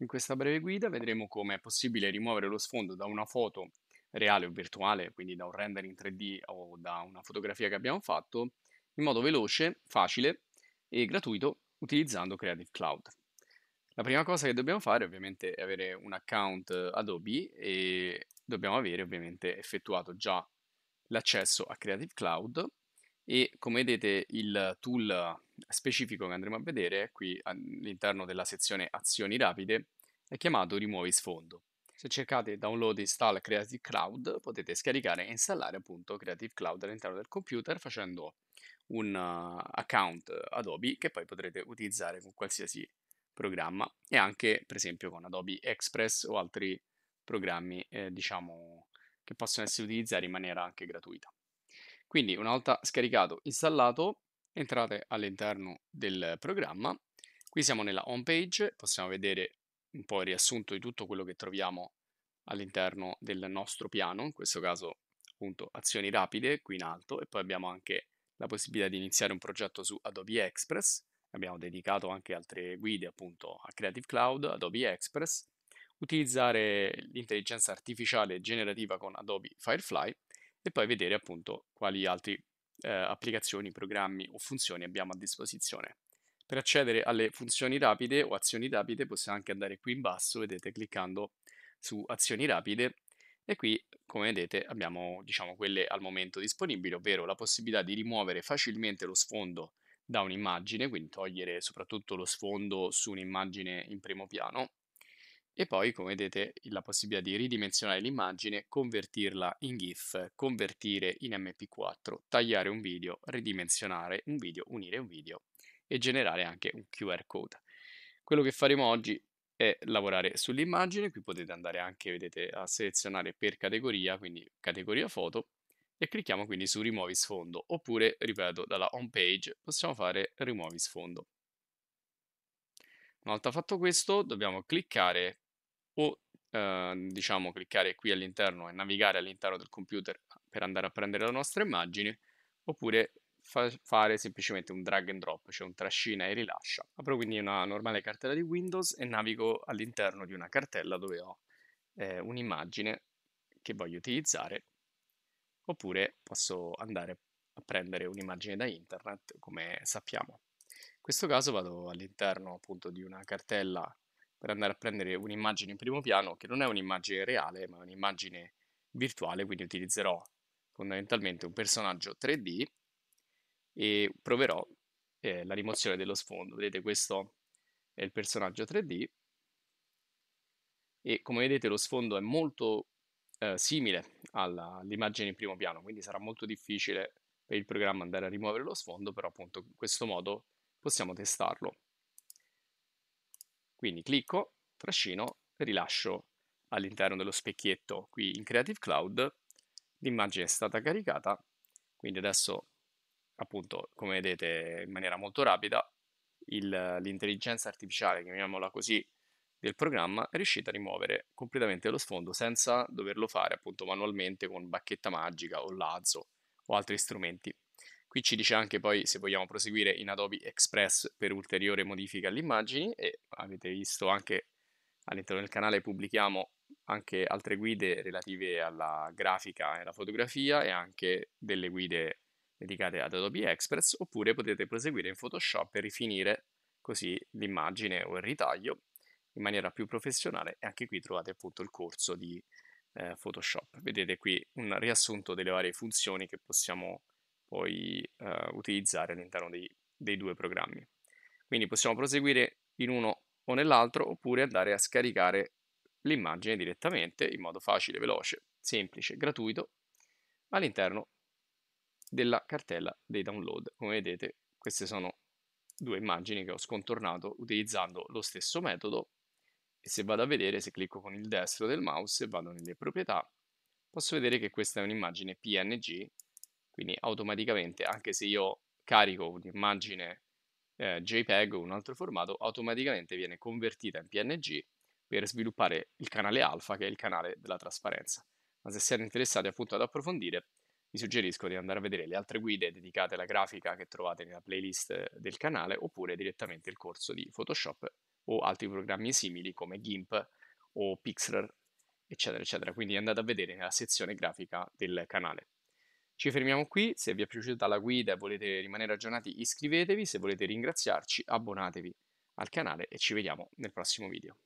In questa breve guida vedremo come è possibile rimuovere lo sfondo da una foto reale o virtuale, quindi da un rendering 3D o da una fotografia che abbiamo fatto, in modo veloce, facile e gratuito utilizzando Creative Cloud. La prima cosa che dobbiamo fare ovviamente è avere un account eh, Adobe e dobbiamo avere ovviamente effettuato già l'accesso a Creative Cloud e come vedete il tool specifico che andremo a vedere qui all'interno della sezione azioni rapide è chiamato rimuovi sfondo. Se cercate download install Creative Cloud potete scaricare e installare appunto Creative Cloud all'interno del computer facendo un uh, account Adobe che poi potrete utilizzare con qualsiasi programma e anche per esempio con Adobe Express o altri programmi eh, diciamo che possono essere utilizzati in maniera anche gratuita. Quindi una volta scaricato, installato, entrate all'interno del programma. Qui siamo nella home page, possiamo vedere un po' il riassunto di tutto quello che troviamo all'interno del nostro piano, in questo caso appunto azioni rapide qui in alto e poi abbiamo anche la possibilità di iniziare un progetto su Adobe Express, abbiamo dedicato anche altre guide appunto a Creative Cloud, Adobe Express, utilizzare l'intelligenza artificiale generativa con Adobe Firefly e poi vedere appunto quali altre eh, applicazioni, programmi o funzioni abbiamo a disposizione. Per accedere alle funzioni rapide o azioni rapide possiamo anche andare qui in basso, vedete, cliccando su azioni rapide e qui come vedete abbiamo diciamo quelle al momento disponibili, ovvero la possibilità di rimuovere facilmente lo sfondo da un'immagine, quindi togliere soprattutto lo sfondo su un'immagine in primo piano, e poi, come vedete, la possibilità di ridimensionare l'immagine, convertirla in GIF, convertire in MP4, tagliare un video, ridimensionare un video, unire un video e generare anche un QR code. Quello che faremo oggi è lavorare sull'immagine, qui potete andare anche, vedete, a selezionare per categoria, quindi categoria foto, e clicchiamo quindi su rimuovi sfondo, oppure, ripeto, dalla home page possiamo fare rimuovi sfondo. Una volta fatto questo dobbiamo cliccare o eh, diciamo cliccare qui all'interno e navigare all'interno del computer per andare a prendere la nostra immagine, oppure fa fare semplicemente un drag and drop, cioè un trascina e rilascia. Apro quindi una normale cartella di Windows e navigo all'interno di una cartella dove ho eh, un'immagine che voglio utilizzare, oppure posso andare a prendere un'immagine da internet, come sappiamo. In questo caso vado all'interno appunto di una cartella per andare a prendere un'immagine in primo piano che non è un'immagine reale ma è un'immagine virtuale, quindi utilizzerò fondamentalmente un personaggio 3D e proverò eh, la rimozione dello sfondo. Vedete questo è il personaggio 3D e come vedete lo sfondo è molto eh, simile all'immagine in primo piano, quindi sarà molto difficile per il programma andare a rimuovere lo sfondo, però appunto in questo modo possiamo testarlo. Quindi clicco, trascino e rilascio all'interno dello specchietto qui in Creative Cloud. L'immagine è stata caricata, quindi adesso appunto come vedete in maniera molto rapida l'intelligenza artificiale, chiamiamola così, del programma è riuscita a rimuovere completamente lo sfondo senza doverlo fare appunto manualmente con bacchetta magica o lazzo o altri strumenti. Qui ci dice anche poi se vogliamo proseguire in Adobe Express per ulteriore modifica alle immagini e avete visto anche all'interno del canale pubblichiamo anche altre guide relative alla grafica e alla fotografia e anche delle guide dedicate ad Adobe Express oppure potete proseguire in Photoshop e rifinire così l'immagine o il ritaglio in maniera più professionale e anche qui trovate appunto il corso di eh, Photoshop. Vedete qui un riassunto delle varie funzioni che possiamo poi eh, utilizzare all'interno dei, dei due programmi. Quindi possiamo proseguire in uno o nell'altro oppure andare a scaricare l'immagine direttamente in modo facile, veloce, semplice, gratuito all'interno della cartella dei download. Come vedete queste sono due immagini che ho scontornato utilizzando lo stesso metodo e se vado a vedere, se clicco con il destro del mouse e vado nelle proprietà, posso vedere che questa è un'immagine PNG quindi automaticamente, anche se io carico un'immagine eh, JPEG o un altro formato, automaticamente viene convertita in PNG per sviluppare il canale alfa, che è il canale della trasparenza. Ma se siete interessati appunto ad approfondire, vi suggerisco di andare a vedere le altre guide dedicate alla grafica che trovate nella playlist del canale, oppure direttamente il corso di Photoshop o altri programmi simili come GIMP o Pixlr, eccetera, eccetera. Quindi andate a vedere nella sezione grafica del canale. Ci fermiamo qui, se vi è piaciuta la guida e volete rimanere aggiornati iscrivetevi, se volete ringraziarci abbonatevi al canale e ci vediamo nel prossimo video.